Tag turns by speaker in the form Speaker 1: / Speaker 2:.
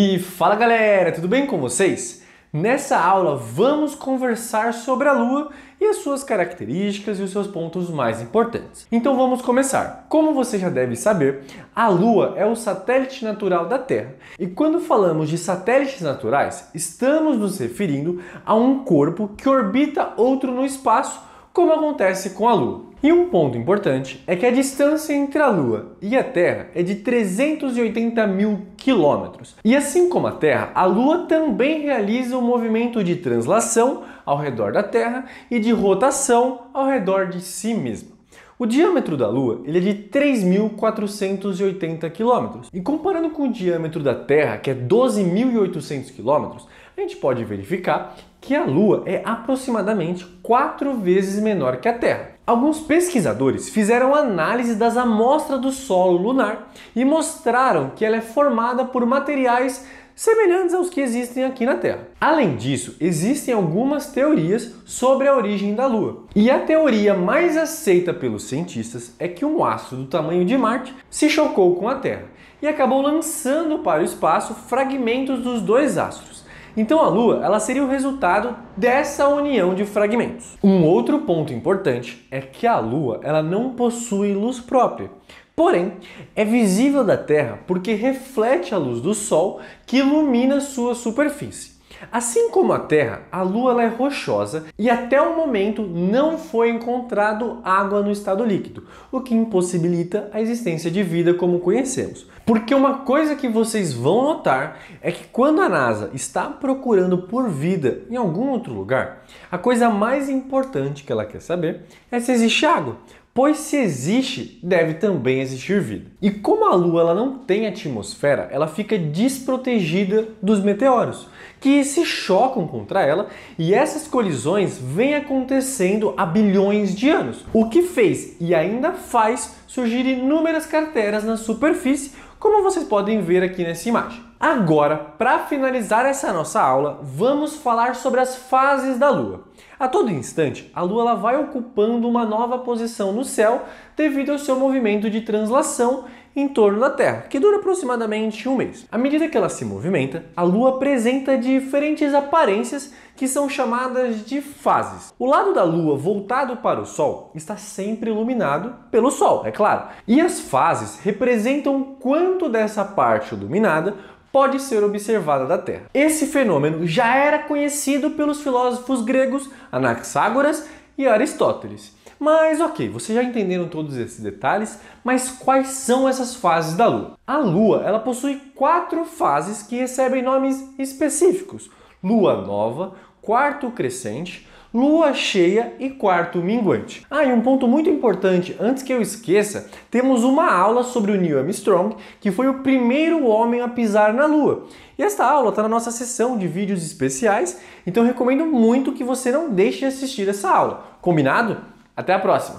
Speaker 1: E fala galera, tudo bem com vocês? Nessa aula vamos conversar sobre a Lua e as suas características e os seus pontos mais importantes. Então vamos começar. Como você já deve saber, a Lua é o satélite natural da Terra. E quando falamos de satélites naturais, estamos nos referindo a um corpo que orbita outro no espaço como acontece com a Lua. E um ponto importante é que a distância entre a Lua e a Terra é de 380 mil quilômetros. E assim como a Terra, a Lua também realiza o um movimento de translação ao redor da Terra e de rotação ao redor de si mesma. O diâmetro da Lua ele é de 3.480 km. E comparando com o diâmetro da Terra, que é 12.800 km, a gente pode verificar que a Lua é aproximadamente quatro vezes menor que a Terra. Alguns pesquisadores fizeram análise das amostras do solo lunar e mostraram que ela é formada por materiais semelhantes aos que existem aqui na Terra. Além disso, existem algumas teorias sobre a origem da Lua. E a teoria mais aceita pelos cientistas é que um astro do tamanho de Marte se chocou com a Terra e acabou lançando para o espaço fragmentos dos dois astros. Então a Lua ela seria o resultado dessa união de fragmentos. Um outro ponto importante é que a Lua ela não possui luz própria. Porém, é visível da Terra porque reflete a luz do Sol que ilumina sua superfície. Assim como a Terra, a Lua é rochosa e até o momento não foi encontrado água no estado líquido, o que impossibilita a existência de vida como conhecemos. Porque uma coisa que vocês vão notar é que quando a NASA está procurando por vida em algum outro lugar, a coisa mais importante que ela quer saber é se existe água, pois se existe, deve também existir vida. E como a Lua ela não tem atmosfera, ela fica desprotegida dos meteoros, que se chocam contra ela, e essas colisões vêm acontecendo há bilhões de anos, o que fez e ainda faz surgir inúmeras crateras na superfície, como vocês podem ver aqui nessa imagem. Agora, para finalizar essa nossa aula, vamos falar sobre as fases da Lua. A todo instante, a Lua ela vai ocupando uma nova posição no céu devido ao seu movimento de translação em torno da Terra, que dura aproximadamente um mês. À medida que ela se movimenta, a Lua apresenta diferentes aparências que são chamadas de fases. O lado da Lua voltado para o Sol está sempre iluminado pelo Sol, é claro. E as fases representam quanto dessa parte iluminada pode ser observada da Terra. Esse fenômeno já era conhecido pelos filósofos gregos Anaxágoras e Aristóteles. Mas ok, vocês já entenderam todos esses detalhes, mas quais são essas fases da Lua? A Lua ela possui quatro fases que recebem nomes específicos, lua nova, quarto crescente, lua cheia e quarto minguante. Ah, e um ponto muito importante, antes que eu esqueça, temos uma aula sobre o Neil Armstrong, que foi o primeiro homem a pisar na lua. E esta aula está na nossa sessão de vídeos especiais, então recomendo muito que você não deixe de assistir essa aula. Combinado? Até a próxima!